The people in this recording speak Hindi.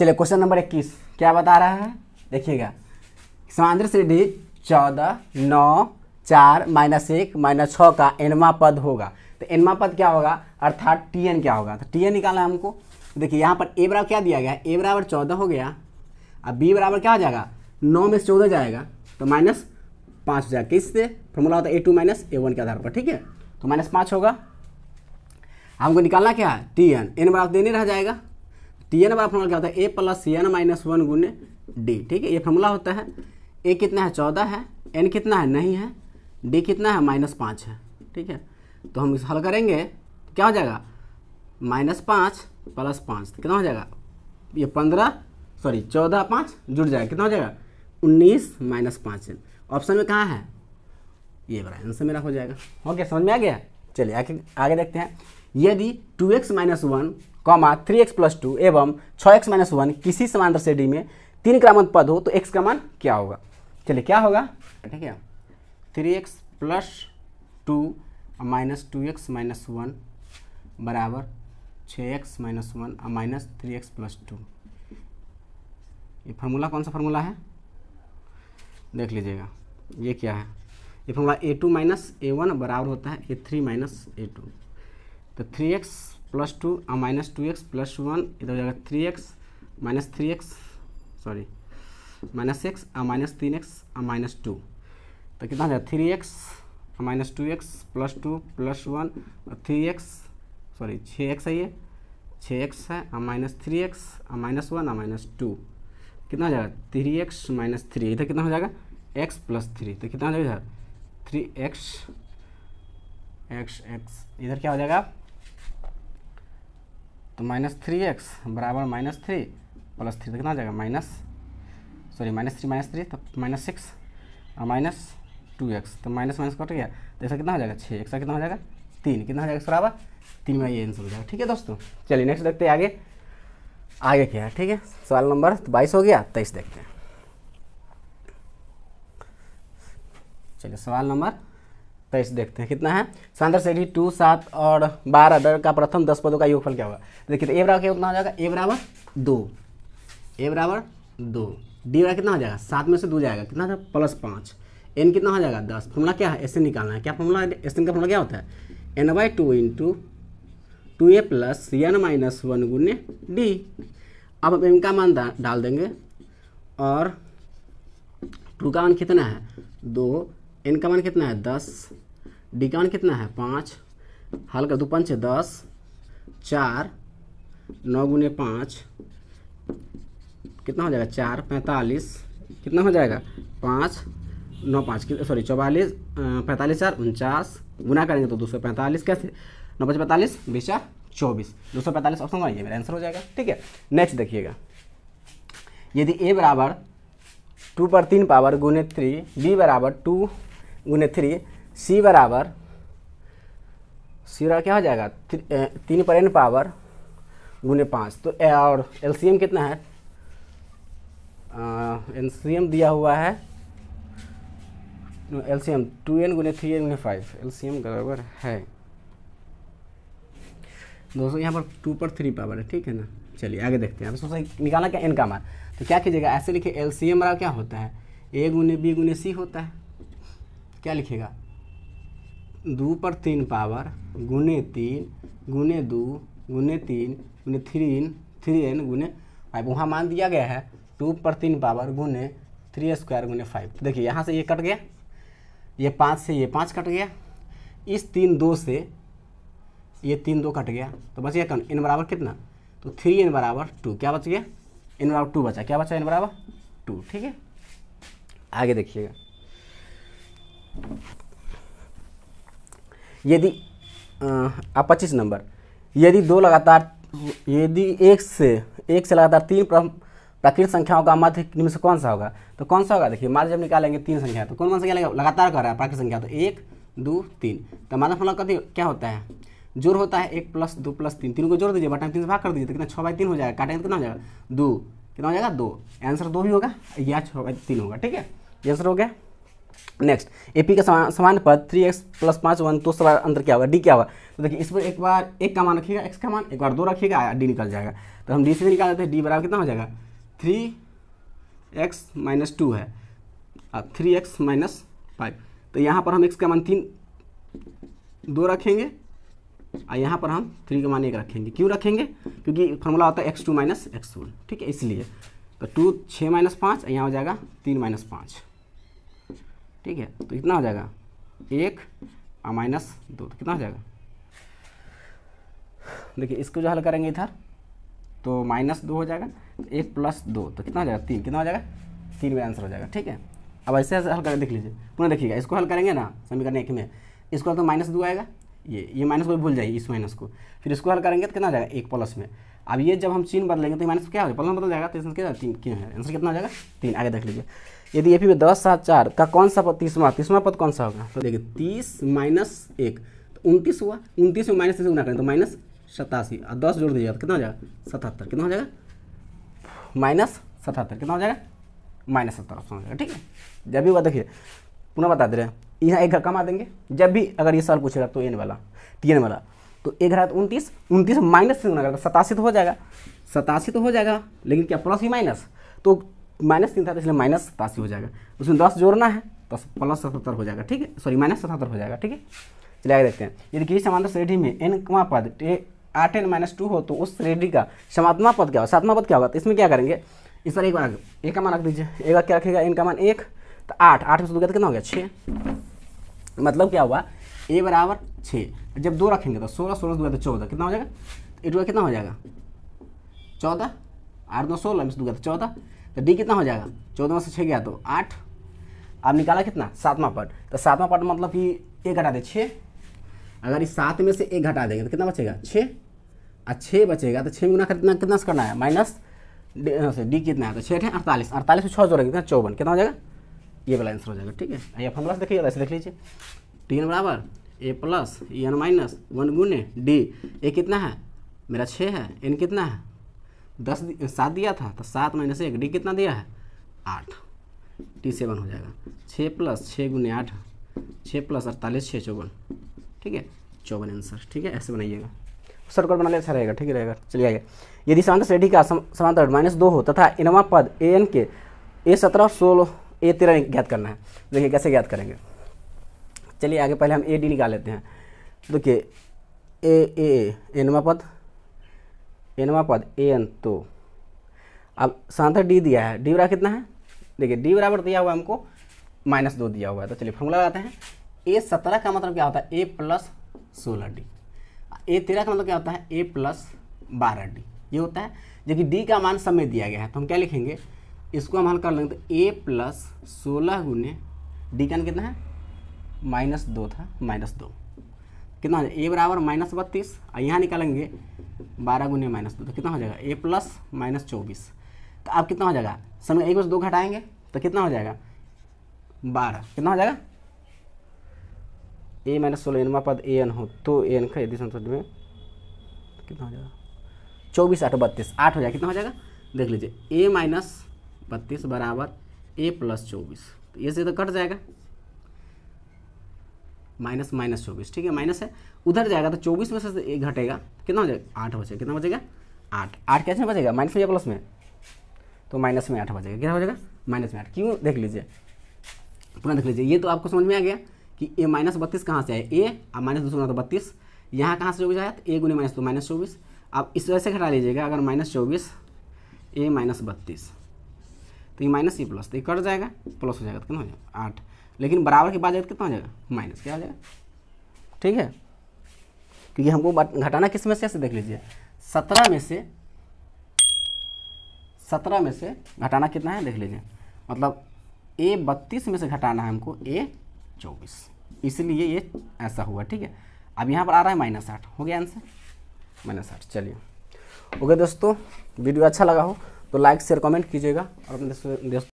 चलिए क्वेश्चन नंबर इक्कीस क्या बता रहा है देखिएगा समांतर श्रेणी चौदह नौ चार माइनस एक माइनस छः का एनवा पद होगा तो एनवा पद क्या होगा अर्थात टी एन क्या होगा तो टी एन निकालना है हमको तो देखिए यहाँ पर ए बराबर क्या दिया गया ए बराबर चौदह हो गया अब बी बराबर क्या हो जाएगा नौ में से चौदह जाएगा तो माइनस पाँच हो जाएगा किससे फॉर्मूला होता है A two minus A one के आधार पर ठीक है तो माइनस पाँच होगा हमको निकालना क्या है टी एन एन बराबर देने तो रह जाएगा तो ये वाला फॉर्मूला क्या होता है A plus C N minus one गुने डी ठीक है ये फॉर्मूला होता है ए कितना है चौदह है एन कितना है नहीं है डी कितना है माइनस पाँच है ठीक है तो हम इसे हल करेंगे तो क्या हो जाएगा माइनस पाँच प्लस पाँच तो कितना हो जाएगा ये पंद्रह सॉरी चौदह पाँच जुड़ जाएगा कितना हो जाएगा उन्नीस माइनस पाँच ऑप्शन में कहाँ है ये बड़ा आंसर मेरा हो जाएगा ओके समझ में आ गया चलिए आगे आगे देखते हैं यदि two X minus one comma three X plus two एवं छः एक्स माइनस वन किसी समांतर से डी में तीन क्रमांक पद हो तो एक्स का मान क्या होगा चलिए क्या होगा ठीक है three X plus two minus two X minus one बराबर छः एक्स माइनस वन और minus three X plus two ये फार्मूला कौन सा फार्मूला है देख लीजिएगा ये क्या है ये formula A two minus A one बराबर होता है A three minus A two तो थ्री एक्स प्लस टू और minus two X plus one इधर हो जाएगा three X minus three X sorry minus X और माइनस तीन एक्स और माइनस टू तो कितना हो जाएगा three X minus two X plus two plus one और थ्री एक्स सॉरी छः एक्स है ये छः एक्स है और माइनस थ्री एक्स और माइनस वन और माइनस टू कितना हो जाएगा थ्री एक्स माइनस थ्री इधर कितना हो जाएगा एक्स प्लस थ्री तो कितना हो जाएगा इधर थ्री एक्स एक्स एक्स इधर क्या हो जाएगा तो माइनस थ्री एक्स बराबर माइनस थ्री प्लस थ्री कितना आ जाएगा minus sorry minus three minus three तो माइनस सिक्स और माइनस टू एक्स तो माइनस माइनस कट गया तो ऐसा कितना हो जाएगा छः एक्सा कितना हो जाएगा तीन कितना हो जाएगा बराबर तीन में ये आंसर हो जाएगा ठीक है दोस्तों चलिए नेक्स्ट देखते हैं आगे आगे क्या है ठीक है सवाल नंबर बाईस हो गया तेईस देखते हैं चलिए सवाल नंबर तेईस देखते हैं कितना है सांद्र शैली टू सात और बारह दर का प्रथम दस पदों का योगफल क्या होगा देखिए तो ए बराबर क्या कितना हो जाएगा ए बराबर दो ए बराबर दो डी बराबर कितना हो जाएगा सात में से दो जाएगा कितना जाएगा प्लस पाँच एन कितना हो जाएगा दस फॉर्मूला क्या है एस निकालना है क्या फॉर्मूला एस का फॉर्मूला क्या होता है N by two into two A plus N minus one गुने डी अब हम एम का मान डाल देंगे और टू का मान कितना है दो एन का मान कितना है दस डिकान कितना है पाँच हल का दो पंच दस चार नौ गुने पाँच कितना हो जाएगा चार पैंतालीस कितना हो जाएगा पाँच नौ पाँच सॉरी चौवालीस पैंतालीस चार उनचास गुना करेंगे तो दो सौ पैंतालीस कैसे नौ पाँच पैंतालीस बीस चार चौबीस दो सौ पैंतालीस ऑप्शन वन मेरा आंसर हो जाएगा ठीक है नेक्स्ट देखिएगा यदि ए बराबर टू पर तीन पावर गुने थ्री बी बराबर टू गुने थ्री सी बराबर सी बराबर क्या हो जाएगा तीन पर एन पावर गुने पाँच तो ए, और एलसीएम कितना है सी दिया हुआ है एम टू एन गुने थ्री एन गुने फाइव एम बराबर है दोस्तों यहाँ पर टू पर थ्री पावर है ठीक है ना चलिए आगे देखते हैं सोचा निकालना क्या एन का मार तो क्या कीजिएगा ऐसे लिखिए एल सी एम बराबर क्या होता है ए गुने बी गुने सी होता है क्या लिखेगा दो पर तीन पावर गुने तीन गुने दो गुने तीन गुने थ्री थ्री एन गुने फाइव वहाँ मान दिया गया है टू पर तीन पावर गुने थ्री स्क्वायर गुने फाइव देखिए यहाँ से ये कट गया ये पाँच से ये पाँच कट गया इस तीन दो से ये तीन दो कट गया तो बच गया कौन एन बराबर कितना तो थ्री एन बराबर टू क्या बच गया एन बराबर टू बचा क्या बचा एन बराबर टू ठीक है आगे देखिएगा यदि पच्चीस नंबर यदि दो लगातार यदि एक से एक से लगातार तीन प्राकृत संख्याओं का मध्य निम्न से कौन सा होगा तो कौन सा होगा देखिए माध्य जब निकालेंगे तीन संख्या तो कौन कौन संख्या लगातार कर रहा है प्राकृत संख्या तो एक दो तीन तो माध्य फलन का क्या होता है जोड़ होता है एक प्लस दो प्लस तीन तीन को जोड़ दीजिए बटन तीन से भाग कर दीजिए तो कितना छः बाई तीन हो जाएगा काटेंगे तो कितना हो जाएगा दो कितना हो जाएगा दो आंसर दो भी होगा या छः बाई तीन होगा ठीक है आंसर हो गया नेक्स्ट ए पी का समान सामान्य पद थ्री एक्स प्लस पाँच वन तो सवाल अंतर क्या होगा डी क्या होगा तो देखिए इस पर एक बार एक का मान रखिएगा एक्स का मान एक बार दो रखिएगा डी निकल जाएगा तो हम डी से निकाल देते हैं डी बराबर कितना हो जाएगा थ्री एक्स माइनस टू है थ्री एक्स माइनस फाइव तो यहाँ पर हम एक्स का मान तीन दो रखेंगे और यहाँ पर हम थ्री का मान एक रखेंगे क्यों रखेंगे क्योंकि फॉर्मूला होता है X two minus X one ठीक है इसलिए तो टू छः माइनस पाँच यहाँ हो जाएगा तीन माइनस पाँच ठीक है तो कितना हो जाएगा एक माइनस दो तो कितना हो जाएगा देखिए इसको जो हल करेंगे इधर तो माइनस दो हो जाएगा तो एक प्लस दो तो कितना हो जाएगा तीन कितना हो जाएगा तीन में आंसर हो जाएगा ठीक है अब ऐसे ऐसे हल करके देख लीजिए पुनः देखिएगा इसको हल करेंगे ना समीकरण एक में इसको तो माइनस दो आएगा ये ये माइनस को भूल जाइए इस माइनस को फिर इसको हल करेंगे तो कितना जाएगा एक प्लस में अब ये जब हम चीन बदलेंगे तो माइनस क्या हो जाएगा प्लस बदल जाएगा तो इसमें क्या तीन क्यों है आंसर कितना हो जाएगा तीन आगे देख लीजिए यदि ए पी में दस सात चार का कौन सा पद तीसवा तीसवा पद कौन सा होगा तो देखिए तीस माइनस एक तो उनतीस हुआ उनतीस में माइनस तीस गुना करें तो माइनस सतासी और दस जोड़ दीजिएगा तो कितना हो जाएगा सतहत्तर कितना हो जाएगा माइनस सतहत्तर कितना हो जाएगा माइनस सत्तर ऑप्शन हो जाएगा ठीक है जब भी हुआ देखिए पुनः बता दे रहे हैं यहाँ एक घर कमा देंगे जब भी अगर ये सवाल पूछेगा तो एन वाला तीन वाला तो एक घर तो उनतीस उनतीस माइनस तीन गुना सतासी तो हो जाएगा सतासी तो हो जाएगा लेकिन क्या प्लस ही माइनस तो माइनस तीन था तो इसलिए माइनस सतासी हो जाएगा उसमें दस जोड़ना है तो प्लस सतहत्तर हो जाएगा ठीक है सॉरी माइनस सतहत्तर हो जाएगा ठीक है चले आगे देखते हैं यदि किसी समांतर श्रेणी में एन कमा पद आठ एन माइनस टू हो तो उस श्रेणी का समात्मा पद क्या होगा सातमा पद क्या होगा तो इसमें क्या करेंगे इस पर एक बार एक का मान रख दीजिए एक बार क्या रखेगा एन का मान एक तो आठ आठ में से दो गया तो कितना हो गया छः मतलब क्या हुआ ए बराबर छः जब दो रखेंगे तो सोलह सोलह दो तो चौदह कितना हो जाएगा ए टू कितना हो जाएगा चौदह आठ नौ सोलह में से दो गया तो चौदह तो डी कितना हो जाएगा चौदह में से छः गया तो आठ अब निकाला कितना सातवां पट तो सातवां पट मतलब कि एक घटा दे छः अगर इस सात में से एक घटा देंगे तो कितना बचेगा छः और छः बचेगा तो छः में गुना कितना कितना से करना है माइनस डी कितना है तो छः अड़तालीस अड़तालीस में छः जोड़ेंगे कितना तो चौवन कितना हो जाएगा ये वाला आंसर हो जाएगा ठीक है आइए फॉर्मूला से देखिए ऐसे देख लीजिए टी एन बराबर A plus A N minus one गुने डी ए कितना है मेरा छः है एन कितना है दस सात दिया था तो सात माइनस एक डी कितना दिया है आठ टी सेवन हो जाएगा छः प्लस छः गुने आठ छः प्लस अड़तालीस छः चौवन ठीक है चौवन आंसर ठीक है ऐसे बनाइएगा सर्कल बनाने अच्छा रहेगा ठीक रहेगा चलिए आइए यदि समांतर श्रेणी का समांतर माइनस दो हो तथा इनवा पद ए एन के ए सत्रह सोलह ए तेरह ज्ञात करना है देखिए कैसे ज्ञात करेंगे चलिए आगे पहले हम ए डी निकाल लेते हैं देखिए ए ए एनवा पद एनवा पद ए एन तो अब सांथ डी दिया है डी बराबर कितना है देखिए डी बराबर दिया हुआ है हमको माइनस दो दिया हुआ है तो चलिए फॉर्मूला लगाते हैं ए सत्रह का मतलब क्या होता है ए प्लस सोलह डी ए तेरह का मतलब क्या होता है ए प्लस बारह डी ये होता है जबकि डी का मान समय दिया गया है तो हम क्या लिखेंगे इसको हम हल कर लेंगे तो ए प्लस सोलह गुने डी का कितना है माइनस दो था माइनस दो कितना हो जाएगा ए बराबर माइनस बत्तीस और यहाँ निकालेंगे बारह गुने माइनस दो तो कितना हो जाएगा ए प्लस माइनस चौबीस तो अब कितना हो जाएगा समय एक बस दो घटाएंगे तो कितना हो जाएगा बारह कितना हो जाएगा ए माइनस सोलह एनवा पद ए एन हो तो ए एन का यदि संसद में कितना हो जाएगा चौबीस आठ बत्तीस आठ हो जाएगा कितना हो जाएगा देख लीजिए ए माइनस बत्तीस बराबर ए प्लस चौबीस तो ये से तो कट जाएगा माइनस माइनस चौबीस ठीक है माइनस है उधर जाएगा तो चौबीस में से एक घटेगा कितना हो जाएगा आठ बचेगा कितना बचेगा आठ आठ कैसे में बचेगा माइनस में या प्लस में तो माइनस में आठ बचेगा क्या बचेगा माइनस में आठ क्यों देख लीजिए पुनः देख लीजिए ये तो आपको समझ में आ गया कि ए माइनस बत्तीस कहाँ से आए ए अब माइनस दो सौ तो बत्तीस यहाँ कहाँ से चौबीस आया तो ए गुने माइनस दो माइनस चौबीस आप इस वजह से घटा लीजिएगा अगर माइनस चौबीस ए माइनस बत्तीस तो ये माइनस ये प्लस तो ये कट जाएगा प्लस हो जाएगा तो कितना हो जाएगा आठ लेकिन बराबर के बाद जाएगा कितना हो जाएगा माइनस क्या हो जाएगा ठीक है क्योंकि हमको घटाना किस में से ऐसे देख लीजिए सत्रह में से सत्रह में से घटाना कितना है देख लीजिए मतलब ए बत्तीस में से घटाना है हमको ए चौबीस इसलिए ये ऐसा हुआ ठीक है अब यहाँ पर आ रहा है माइनस आठ हो गया आंसर माइनस आठ चलिए ओके दोस्तों वीडियो अच्छा लगा हो तो लाइक शेयर कमेंट कीजिएगा और अपने दोस्तों